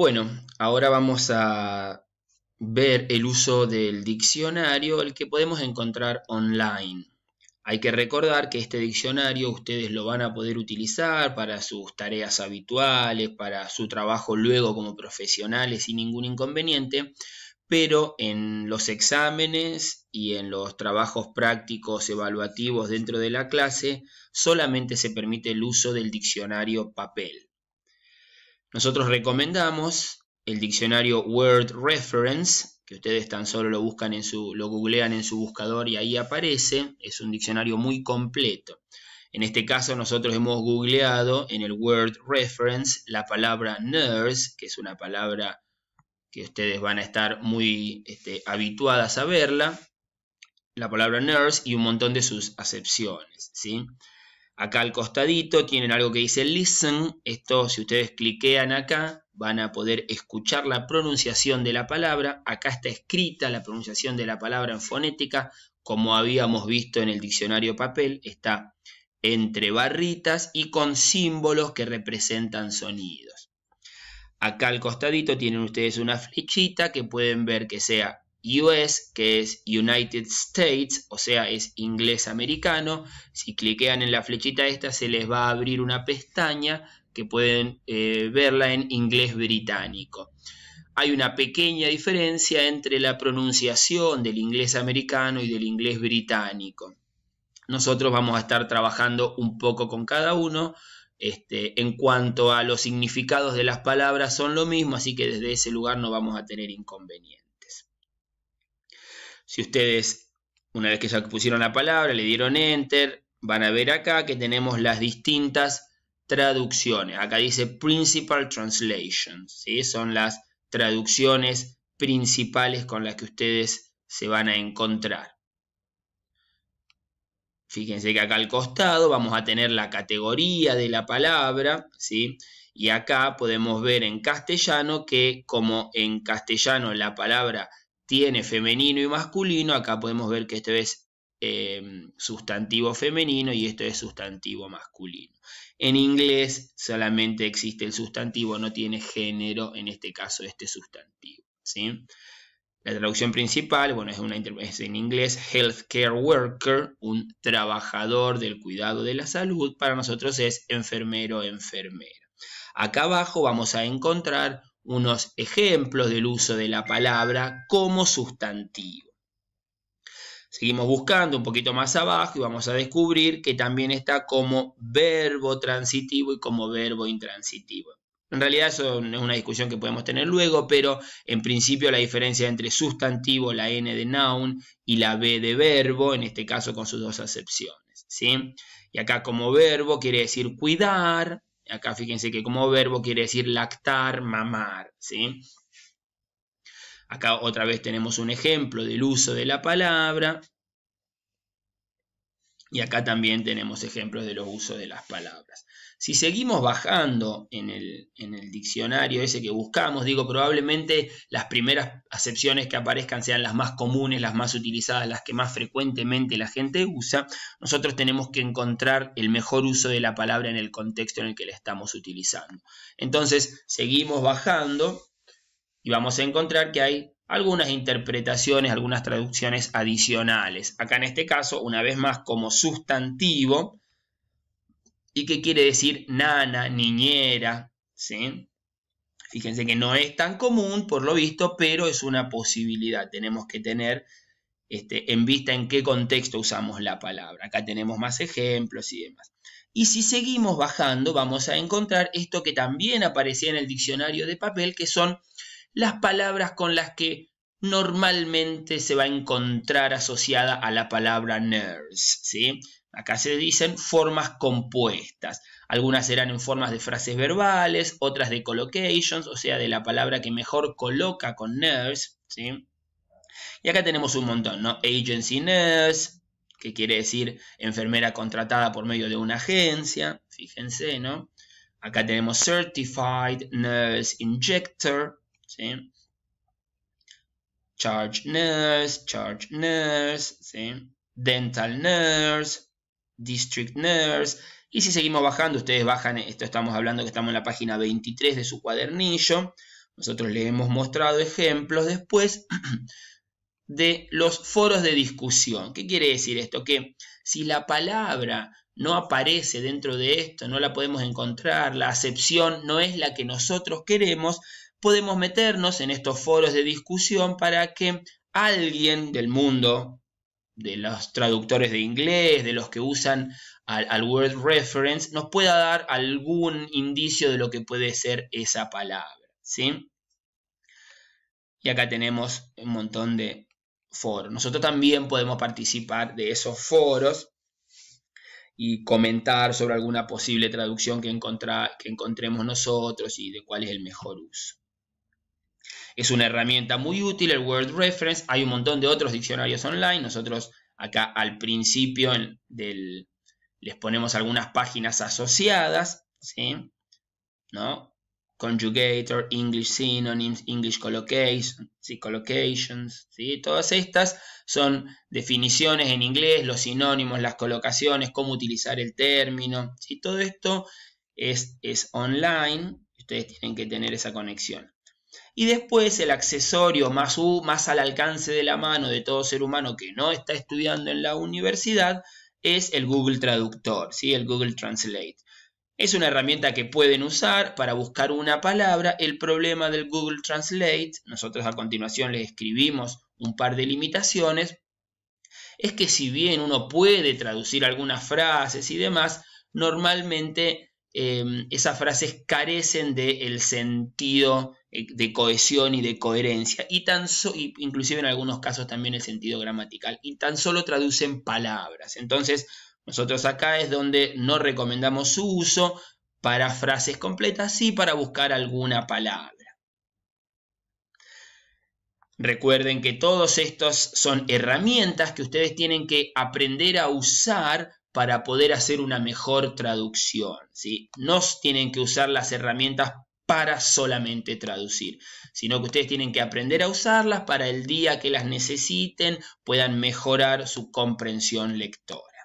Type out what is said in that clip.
Bueno, ahora vamos a ver el uso del diccionario, el que podemos encontrar online. Hay que recordar que este diccionario ustedes lo van a poder utilizar para sus tareas habituales, para su trabajo luego como profesionales sin ningún inconveniente, pero en los exámenes y en los trabajos prácticos evaluativos dentro de la clase solamente se permite el uso del diccionario papel. Nosotros recomendamos el diccionario Word Reference, que ustedes tan solo lo buscan en su, lo googlean en su buscador y ahí aparece. Es un diccionario muy completo. En este caso nosotros hemos googleado en el Word Reference la palabra nurse, que es una palabra que ustedes van a estar muy este, habituadas a verla, la palabra nurse y un montón de sus acepciones. ¿sí? Acá al costadito tienen algo que dice listen. Esto, si ustedes cliquean acá, van a poder escuchar la pronunciación de la palabra. Acá está escrita la pronunciación de la palabra en fonética, como habíamos visto en el diccionario papel. Está entre barritas y con símbolos que representan sonidos. Acá al costadito tienen ustedes una flechita que pueden ver que sea US, que es United States, o sea, es inglés americano. Si cliquean en la flechita esta, se les va a abrir una pestaña que pueden eh, verla en inglés británico. Hay una pequeña diferencia entre la pronunciación del inglés americano y del inglés británico. Nosotros vamos a estar trabajando un poco con cada uno. Este, en cuanto a los significados de las palabras son lo mismo, así que desde ese lugar no vamos a tener inconvenientes. Si ustedes, una vez que ya pusieron la palabra, le dieron enter, van a ver acá que tenemos las distintas traducciones. Acá dice Principal Translations, ¿sí? son las traducciones principales con las que ustedes se van a encontrar. Fíjense que acá al costado vamos a tener la categoría de la palabra, ¿sí? Y acá podemos ver en castellano que como en castellano la palabra tiene femenino y masculino, acá podemos ver que este es eh, sustantivo femenino y esto es sustantivo masculino. En inglés solamente existe el sustantivo, no tiene género, en este caso este sustantivo. ¿sí? La traducción principal, bueno, es, una, es en inglés healthcare worker, un trabajador del cuidado de la salud, para nosotros es enfermero, enfermera. Acá abajo vamos a encontrar unos ejemplos del uso de la palabra como sustantivo. Seguimos buscando un poquito más abajo y vamos a descubrir que también está como verbo transitivo y como verbo intransitivo. En realidad eso es una discusión que podemos tener luego, pero en principio la diferencia entre sustantivo, la N de noun, y la B de verbo, en este caso con sus dos acepciones. ¿sí? Y acá como verbo quiere decir cuidar, Acá fíjense que como verbo quiere decir lactar, mamar, ¿sí? Acá otra vez tenemos un ejemplo del uso de la palabra. Y acá también tenemos ejemplos de los usos de las palabras. Si seguimos bajando en el, diccionario ese que buscamos, digo, probablemente las primeras acepciones que aparezcan sean las más comunes, las más utilizadas, las que más frecuentemente la gente usa. Nosotros tenemos que encontrar el mejor uso de la palabra en el contexto en el que la estamos utilizando. Entonces, seguimos bajando y vamos a encontrar que hay algunas interpretaciones, algunas traducciones adicionales. Acá en este caso, una vez más, como sustantivo, y que quiere decir nana, niñera, ¿sí? Fíjense que no es tan común, por lo visto, pero es una posibilidad. Tenemos que tener este, en vista en qué contexto usamos la palabra. Acá tenemos más ejemplos y demás. Y si seguimos bajando, vamos a encontrar esto que también aparecía en el diccionario de papel, que son las palabras con las que normalmente se va a encontrar asociada a la palabra nurse, ¿sí? Acá se dicen formas compuestas. Algunas serán en formas de frases verbales, otras de collocations, o sea, de la palabra que mejor coloca con nurse, ¿sí? Y acá tenemos un montón, ¿no? Agency nurse, que quiere decir enfermera contratada por medio de una agencia, fíjense, ¿no? Acá tenemos Certified Nurse Injector, Charge nurse, charge nurse, dental nurse, district nurse. Y si seguimos bajando, ustedes bajan, esto estamos hablando que estamos en la página 23 de su cuadernillo. Nosotros les hemos mostrado ejemplos después de los foros de discusión. ¿Qué quiere decir esto? Que si la palabra no aparece dentro de esto, no la podemos encontrar, la acepción no es la que nosotros queremos, podemos meternos en estos foros de discusión para que alguien del mundo, de los traductores de inglés, de los que usan al, Word Reference, nos pueda dar algún indicio de lo que puede ser esa palabra. ¿sí? Y acá tenemos un montón de foros. Nosotros también podemos participar de esos foros y comentar sobre alguna posible traducción que encontremos nosotros y de cuál es el mejor uso. Es una herramienta muy útil el Word Reference. Hay un montón de otros diccionarios online. Nosotros acá al principio del, les ponemos algunas páginas asociadas. ¿sí? ¿No? Conjugator, English Synonyms, English Collocations. Todas estas son definiciones en inglés, los sinónimos, las colocaciones, cómo utilizar el término. Todo esto es, es online. Ustedes tienen que tener esa conexión. Y después el accesorio más, más al alcance de la mano de todo ser humano que no está estudiando en la universidad es el Google Traductor, ¿sí? el Google Translate. Es una herramienta que pueden usar para buscar una palabra. El problema del Google Translate, nosotros a continuación les escribimos un par de limitaciones, es que si bien uno puede traducir algunas frases y demás, normalmente Em, esas frases carecen del sentido eh, de cohesión y de coherencia, y tan inclusive en algunos casos también el sentido gramatical, y tan solo traducen palabras. Entonces, nosotros acá es donde no recomendamos su uso para frases completas, y para buscar alguna palabra. Recuerden que todos estos son herramientas que ustedes tienen que aprender a usar para poder hacer una mejor traducción. ¿sí? No tienen que usar las herramientas para solamente traducir, sino que ustedes tienen que aprender a usarlas para el día que las necesiten puedan mejorar su comprensión lectora.